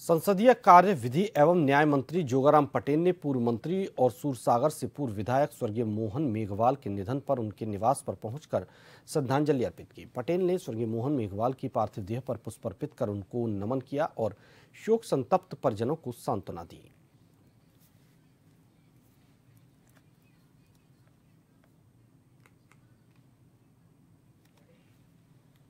संसदीय कार्य विधि एवं न्याय मंत्री जोगाराम पटेल ने पूर्व मंत्री और सूरसागर से पूर्व विधायक स्वर्गीय मोहन मेघवाल के निधन पर उनके निवास पर पहुंचकर श्रद्धांजलि अर्पित की पटेल ने स्वर्गीय मोहन मेघवाल की पार्थिव देह पर पुष्प अर्पित कर उनको नमन किया और शोक संतप्त परिजनों को सांत्वना दी